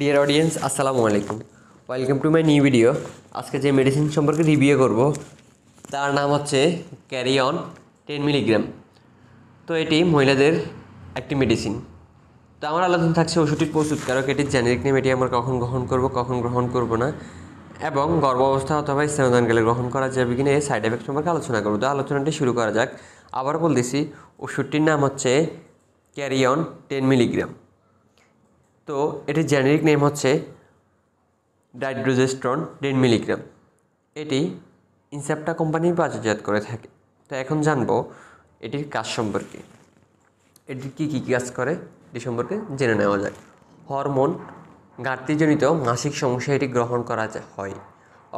deer audience আসসালামু আলাইকুম welcome to my new video আজকে যে মেডিসিন সম্পর্কে রিভিউ করব তার নাম হচ্ছে ক্যারিয়ন টেন মিলিগ্রাম তো এটি মহিলাদের একটি মেডিসিন তো আমার আলোচনা থাকছে ওষুধটির প্রস্তুত কারক এটির জেনেরিক নেম এটি আমরা কখন গ্রহণ করব কখন গ্রহণ করব না এবং গর্ভ অবস্থা অথবা গেলে গ্রহণ করা যাবে কিনা এই সাইড এফেক্ট সম্পর্কে আলোচনা করব তো আলোচনাটি শুরু করা যাক আবার বলতেছি ওষুধটির নাম হচ্ছে ক্যারিয়ন টেন মিলিগ্রাম তো এটির জেনেরিক নেম হচ্ছে ডাইড্রোজেস্ট্রন টেন মিলিগ্রাম এটি ইনসেপ্টা কোম্পানি বাজারজাত করে থাকে তো এখন জানবো এটির কাজ সম্পর্কে এটির কী কী কাজ করে এটি সম্পর্কে জেনে নেওয়া যায় হরমোন ঘাটতিজনিত মাসিক সমস্যা এটি গ্রহণ করা হয়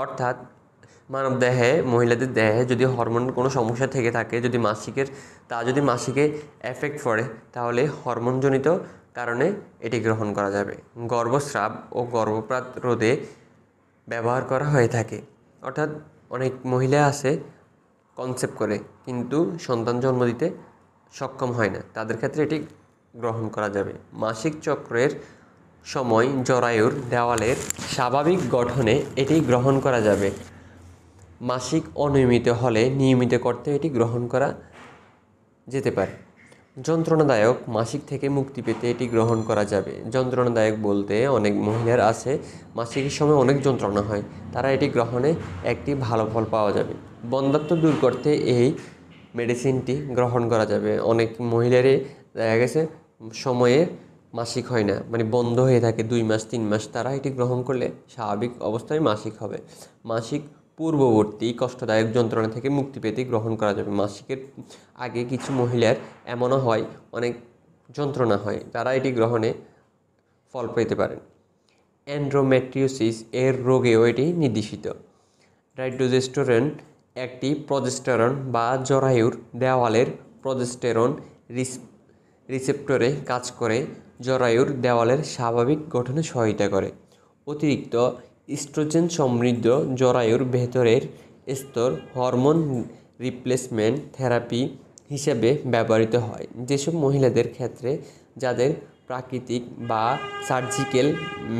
অর্থাৎ মানব দেহে মহিলাদের দেহে যদি হরমোন কোনো সমস্যা থেকে থাকে যদি মাসিকের তা যদি মাসিকে এফেক্ট পড়ে তাহলে হরমোনজনিত কারণে এটি গ্রহণ করা যাবে গর্ভস্রাব ও গর্ভপাত রোধে ব্যবহার করা হয়ে থাকে অর্থাৎ অনেক মহিলা আছে কনসেপ্ট করে কিন্তু সন্তান জন্ম দিতে সক্ষম হয় না তাদের ক্ষেত্রে এটি গ্রহণ করা যাবে মাসিক চক্রের সময় জরায়ুর দেওয়ালের স্বাভাবিক গঠনে এটি গ্রহণ করা যাবে মাসিক অনিয়মিত হলে নিয়মিত করতে এটি গ্রহণ করা যেতে পারে যন্ত্রণাদায়ক মাসিক থেকে মুক্তি পেতে এটি গ্রহণ করা যাবে যন্ত্রণাদায়ক বলতে অনেক মহিলার আছে মাসিকের সময় অনেক যন্ত্রণা হয় তারা এটি গ্রহণে একটি ভালো ফল পাওয়া যাবে বন্ধাত্ম দূর করতে এই মেডিসিনটি গ্রহণ করা যাবে অনেক মহিলারই দেখা গেছে সময়ে মাসিক হয় না মানে বন্ধ হয়ে থাকে দুই মাস তিন মাস তারা এটি গ্রহণ করলে স্বাভাবিক অবস্থায় মাসিক হবে মাসিক পূর্ববর্তী কষ্টদায়ক যন্ত্রণা থেকে মুক্তি পেতে গ্রহণ করা যাবে মাসিকের আগে কিছু মহিলার এমনও হয় অনেক যন্ত্রণা হয় তারা এটি গ্রহণে ফল পেতে পারেন অ্যান্ড্রোমেট্রিওসিস এর রোগেও এটি নির্দেশিত ডাইডোজেস্টোরেন একটি প্রজেস্টেরন বা জরায়ুর দেওয়ালের প্রজেস্টেরন রিসেপ্টরে কাজ করে জরায়ুর দেওয়ালের স্বাভাবিক গঠনে সহায়তা করে অতিরিক্ত ইস্ট্রোজেন সমৃদ্ধ জরায়ুর ভেতরের স্তর হরমোন রিপ্লেসমেন্ট থেরাপি হিসেবে ব্যবহৃত হয় যেসব মহিলাদের ক্ষেত্রে যাদের প্রাকৃতিক বা সার্জিক্যাল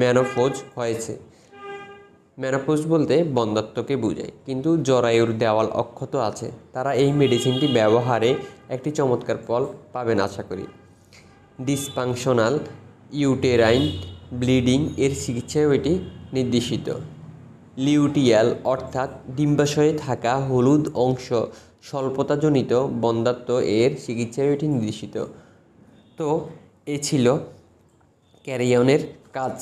ম্যানোফোজ হয়েছে ম্যানোফোজ বলতে বন্ধাত্মকে বোঝায় কিন্তু জরায়ুর দেওয়াল অক্ষত আছে তারা এই মেডিসিনটি ব্যবহারে একটি চমৎকার ফল পাবেন আশা করি ডিসপাংশনাল ইউটেরাইন ব্লিডিং এর চিকিৎসা এটি নির্দেশিত লিউটিয়াল অর্থাৎ ডিম্বাশয়ে থাকা হলুদ অংশ স্বল্পতাজনিত বন্ধাত্ম এর চিকিৎসা এটি নির্দেশিত তো এ ছিল ক্যারিয়নের কাজ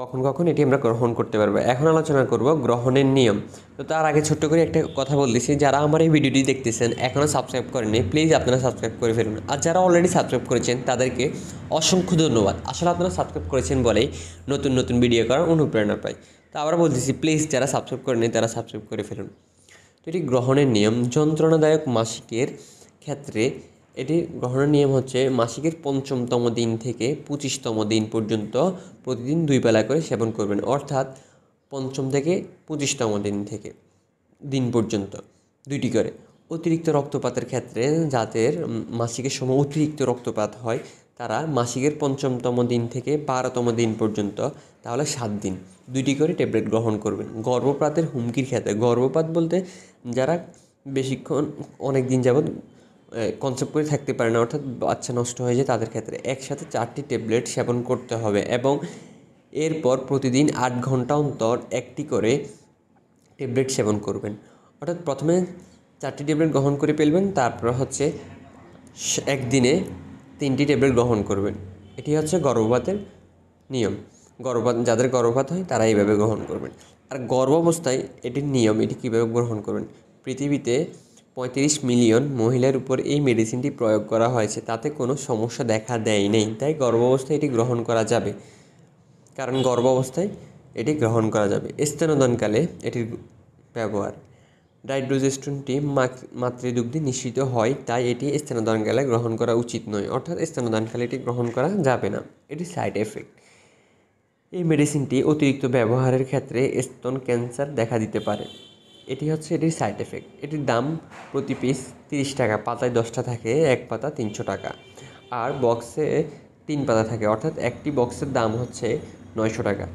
কখন কখন এটি আমরা গ্রহণ করতে পারবো এখন আলোচনা করব গ্রহণের নিয়ম তো তার আগে ছোট্ট করে একটা কথা বলতেছি যারা আমার এই ভিডিওটি দেখতেছেন এখনও সাবস্ক্রাইব করেনি প্লিজ আপনারা সাবস্ক্রাইব করে ফেলুন আর যারা অলরেডি সাবস্ক্রাইব করেছেন তাদেরকে অসংখ্য ধন্যবাদ আসলে আপনারা সাবস্ক্রাইব করেছেন বলেই নতুন নতুন ভিডিও করার অনুপ্রেরণা পাই তো আবার বলতেছি প্লিজ যারা সাবস্ক্রাইব করেনি তারা সাবস্ক্রাইব করে ফেলুন তো এটি গ্রহণের নিয়ম যন্ত্রণাদায়ক মাসিকের ক্ষেত্রে এটি গ্রহণের নিয়ম হচ্ছে মাসিকের পঞ্চমতম দিন থেকে পঁচিশতম দিন পর্যন্ত প্রতিদিন দুই বেলা করে সেবন করবেন অর্থাৎ পঞ্চম থেকে পঁচিশতম দিন থেকে দিন পর্যন্ত দুইটি করে অতিরিক্ত রক্তপাতের ক্ষেত্রে যাদের মাসিকের সময় অতিরিক্ত রক্তপাত হয় তারা মাসিকের পঞ্চমতম দিন থেকে বারোতম দিন পর্যন্ত তাহলে সাত দিন দুইটি করে ট্যাবলেট গ্রহণ করবেন গর্ভপাতের হুমকির ক্ষেত্রে গর্ভপাত বলতে যারা বেশিক্ষণ অনেক দিন যাবৎ কনসেপ্ট করে থাকতে পারে না অর্থাৎ বাচ্চা নষ্ট হয়ে যায় তাদের ক্ষেত্রে একসাথে চারটি ট্যাবলেট সেবন করতে হবে এবং এরপর প্রতিদিন আট ঘন্টা অন্তর একটি করে ট্যাবলেট সেবন করবেন অর্থাৎ প্রথমে চারটি ট্যাবলেট গ্রহণ করে ফেলবেন তারপর হচ্ছে একদিনে তিনটি ট্যাবলেট গ্রহণ করবেন এটি হচ্ছে গর্ভপাতের নিয়ম গর্ভপাত যাদের গর্ভপাত হয় তারা এইভাবে গ্রহণ করবেন আর গর্ভাবস্থায় এটির নিয়ম এটি কীভাবে গ্রহণ করবেন পৃথিবীতে পঁয়ত্রিশ মিলিয়ন মহিলার উপর এই মেডিসিনটি প্রয়োগ করা হয়েছে তাতে কোনো সমস্যা দেখা দেয় নেই তাই গর্ভাবস্থায় এটি গ্রহণ করা যাবে কারণ গর্ভাবস্থায় এটি গ্রহণ করা যাবে স্তনোদনকালে এটির ব্যবহার ডাইড্রোজেস্টনটি মাতৃদুগ্ধে নিশ্চিত হয় তাই এটি স্তনদানকালে গ্রহণ করা উচিত নয় অর্থাৎ স্তনদানকালে এটি গ্রহণ করা যাবে না এটি সাইড এফেক্ট এই মেডিসিনটি অতিরিক্ত ব্যবহারের ক্ষেত্রে স্তন ক্যান্সার দেখা দিতে পারে এটি হচ্ছে এটির সাইড এফেক্ট এটির দাম প্রতি পিস তিরিশ টাকা পাতায় দশটা থাকে এক পাতা তিনশো টাকা আর বক্সে তিন পাতা থাকে অর্থাৎ একটি বক্সের দাম হচ্ছে নয়শো টাকা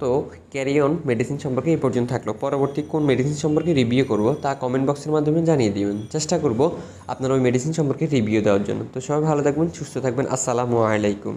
তো ক্যারিয়ন মেডিসিন সম্পর্কে এই পর্যন্ত থাকলো পরবর্তী কোন মেডিসিন সম্পর্কে রিভিউ করব তা কমেন্ট বক্সের মাধ্যমে জানিয়ে দিবেন চেষ্টা করব আপনার ওই মেডিসিন সম্পর্কে রিভিউ দেওয়ার জন্য তো সবাই ভালো থাকবেন সুস্থ থাকবেন আসসালামু আলাইকুম